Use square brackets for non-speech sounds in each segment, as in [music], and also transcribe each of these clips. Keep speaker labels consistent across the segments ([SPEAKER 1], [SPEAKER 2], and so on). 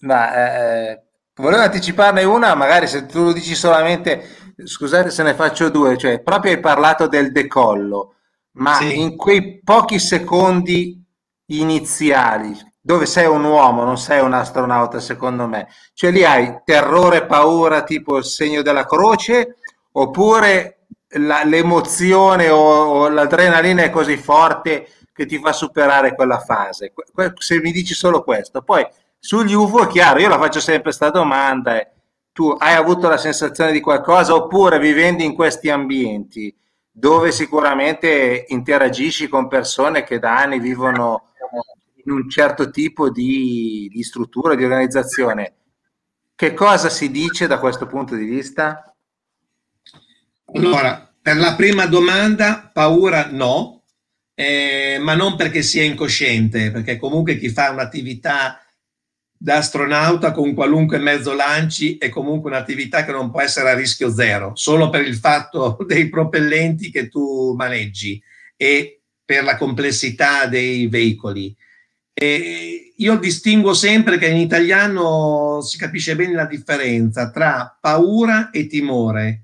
[SPEAKER 1] Ma eh, volevo anticiparne una, magari se tu lo dici solamente, scusate se ne faccio due, cioè proprio hai parlato del decollo, ma sì. in quei pochi secondi iniziali, dove sei un uomo, non sei un astronauta secondo me, cioè lì hai terrore, paura, tipo il segno della croce, oppure la, l'emozione o, o, l'adrenalina è così forte che ti fa superare quella fase. se mi dici solo questo, poi sugli UFO è chiaro, io la faccio sempre questa domanda, eh. tu hai avuto la sensazione di qualcosa oppure vivendo in questi ambienti dove sicuramente interagisci con persone che da anni vivono in un certo tipo di, di struttura, di organizzazione, che cosa si dice da questo punto di vista?
[SPEAKER 2] Allora, per la prima
[SPEAKER 1] domanda, paura no,
[SPEAKER 2] eh, ma non perché sia incosciente, perché comunque chi fa un'attività da astronauta con qualunque mezzo lanci è comunque un'attività che non può essere a rischio zero, solo per il fatto [laughs] dei propellenti che tu maneggi e per la complessità dei veicoli. E io distingo sempre che in italiano si capisce bene la differenza tra paura e timore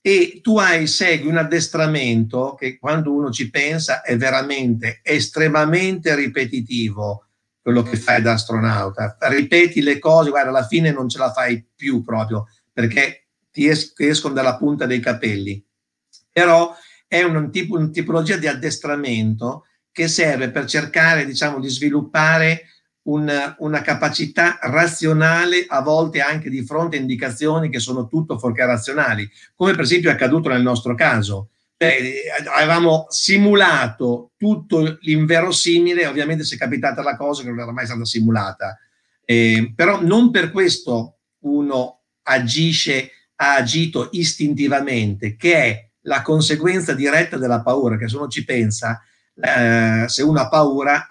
[SPEAKER 2] e tu hai, segui un addestramento che quando uno ci pensa è veramente estremamente ripetitivo quello che fai da astronauta. Ripeti le cose, guarda, alla fine non ce la fai più proprio perché ti escono dalla punta dei capelli. Però è un tipo, una tipologia di addestramento che serve per cercare, diciamo, di sviluppare una, una capacità razionale, a volte anche di fronte a indicazioni che sono tutto fuorché razionali, come per esempio è accaduto nel nostro caso. Eh, eh, avevamo simulato tutto l'inverosimile, ovviamente si è capitata la cosa che non era mai stata simulata, eh, però non per questo uno agisce, ha agito istintivamente, che è la conseguenza diretta della paura, che se uno ci pensa, eh, se uno ha paura,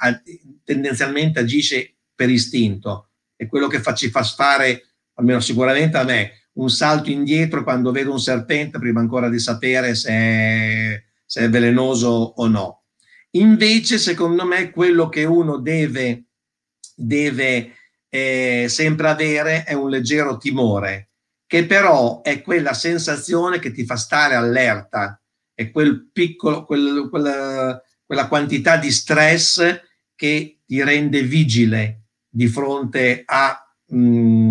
[SPEAKER 2] tendenzialmente agisce per istinto, è quello che ci fa fare, almeno sicuramente a me, un salto indietro quando vedo un serpente prima ancora di sapere se è, se è velenoso o no. Invece, secondo me, quello che uno deve, deve eh, sempre avere è un leggero timore, che però è quella sensazione che ti fa stare allerta, è quel piccolo, quel, quella, quella quantità di stress che ti rende vigile di fronte a mh, mm,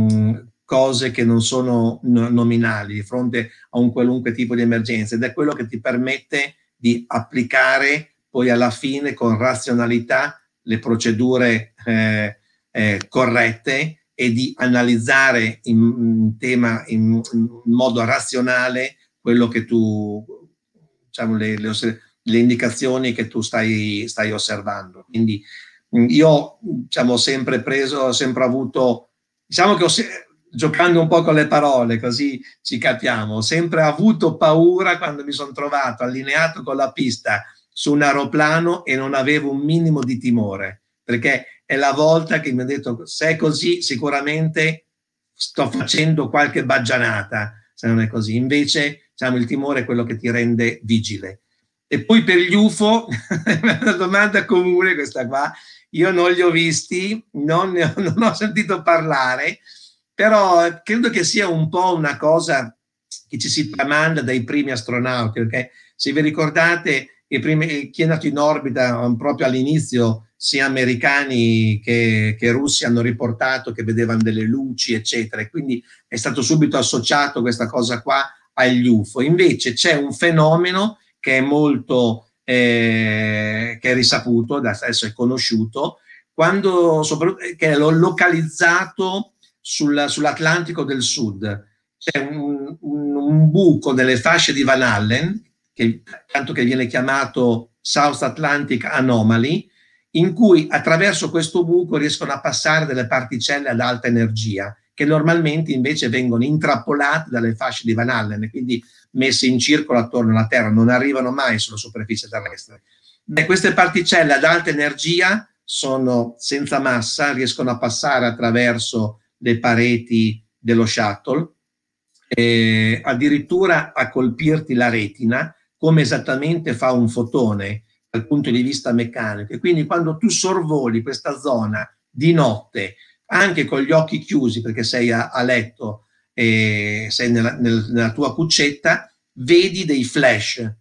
[SPEAKER 2] cose che non sono nominali di fronte a un qualunque tipo di emergenza ed è quello che ti permette di applicare poi alla fine con razionalità le procedure eh, eh, corrette e di analizzare in, in tema in, in, modo razionale quello che tu diciamo le, le, le indicazioni che tu stai, stai osservando quindi io diciamo ho sempre preso ho sempre avuto diciamo che ho, giocando un po' con le parole, così ci capiamo, ho sempre avuto paura quando mi sono trovato allineato con la pista su un aeroplano e non avevo un minimo di timore, perché è la volta che mi ho detto se è così sicuramente sto facendo qualche baggianata, se non è così. Invece diciamo, il timore è quello che ti rende vigile. E poi per gli UFO, [laughs] è una domanda comune questa qua, io non li ho visti, non, ho, [laughs] non ho sentito parlare, però eh, credo che sia un po' una cosa che ci si tramanda dai primi astronauti, perché se vi ricordate primi, chi è nato in orbita um, proprio all'inizio, sia americani che, che, russi hanno riportato che vedevano delle luci, eccetera, e quindi è stato subito associato questa cosa qua agli UFO. Invece c'è un fenomeno che è molto eh, che è risaputo, adesso è conosciuto, quando, eh, che è localizzato sul, sull'Atlantico del Sud. C'è un, un, un, buco nelle fasce di Van Allen, che, tanto che viene chiamato South Atlantic Anomaly, in cui attraverso questo buco riescono a passare delle particelle ad alta energia, che normalmente invece vengono intrappolate dalle fasce di Van Allen, quindi messe in circolo attorno alla Terra, non arrivano mai sulla superficie terrestre. Beh, queste particelle ad alta energia sono senza massa, riescono a passare attraverso le pareti dello shuttle, eh, addirittura a colpirti la retina, come esattamente fa un fotone dal punto di vista meccanico. E quindi quando tu sorvoli questa zona di notte, anche con gli occhi chiusi perché sei a, a letto e sei nella, nel, nella, tua cuccetta, vedi dei flash,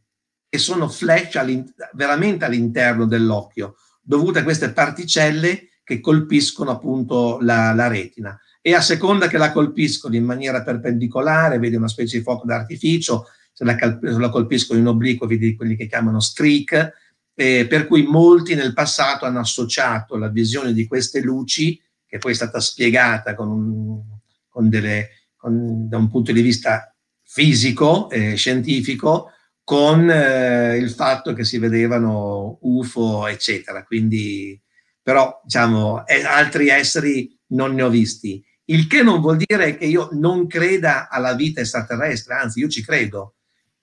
[SPEAKER 2] che sono flash all'in, veramente all'interno dell'occhio, dovute a queste particelle che colpiscono appunto la, la retina e a seconda che la colpiscono in maniera perpendicolare, vedi una specie di fuoco d'artificio, se la, se la colpiscono in obliquo, vedi quelli che chiamano streak, eh, per cui molti nel passato hanno associato la visione di queste luci, che poi è stata spiegata con un, con delle, con, da un punto di vista fisico, eh, scientifico, con eh, il fatto che si vedevano UFO, eccetera. Quindi, però, diciamo, eh, altri esseri non ne ho visti. Il che non vuol dire che io non creda alla vita extraterrestre, anzi io ci credo.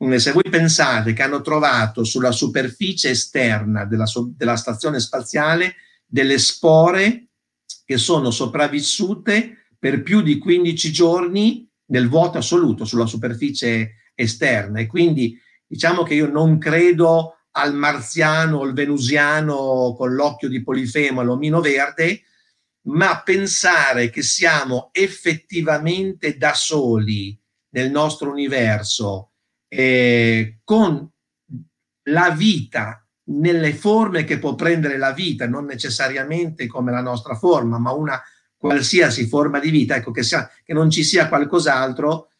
[SPEAKER 2] Mm, se voi pensate che hanno trovato sulla superficie esterna della, della stazione spaziale delle spore che sono sopravvissute per più di 15 giorni nel vuoto assoluto sulla superficie esterna e quindi diciamo che io non credo al marziano, al venusiano con l'occhio di polifemo, all'omino verde, ma pensare che siamo effettivamente da soli nel nostro universo, eh, con la vita nelle forme che può prendere la vita, non necessariamente come la nostra forma, ma una qualsiasi forma di vita, ecco che, sia, che non ci sia qualcos'altro,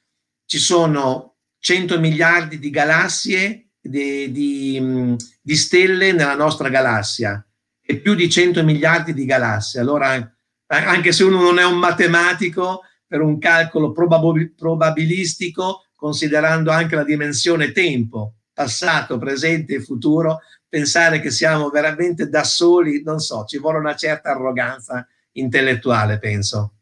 [SPEAKER 2] ci sono 100 miliardi di galassie, di, di, mm, di stelle nella nostra galassia e più di 100 miliardi di galassie. Allora eh, anche se uno non è un matematico, per un calcolo probabilistico, considerando anche la dimensione tempo, passato, presente e futuro, pensare che siamo veramente da soli, non so, ci vuole una certa arroganza intellettuale, penso.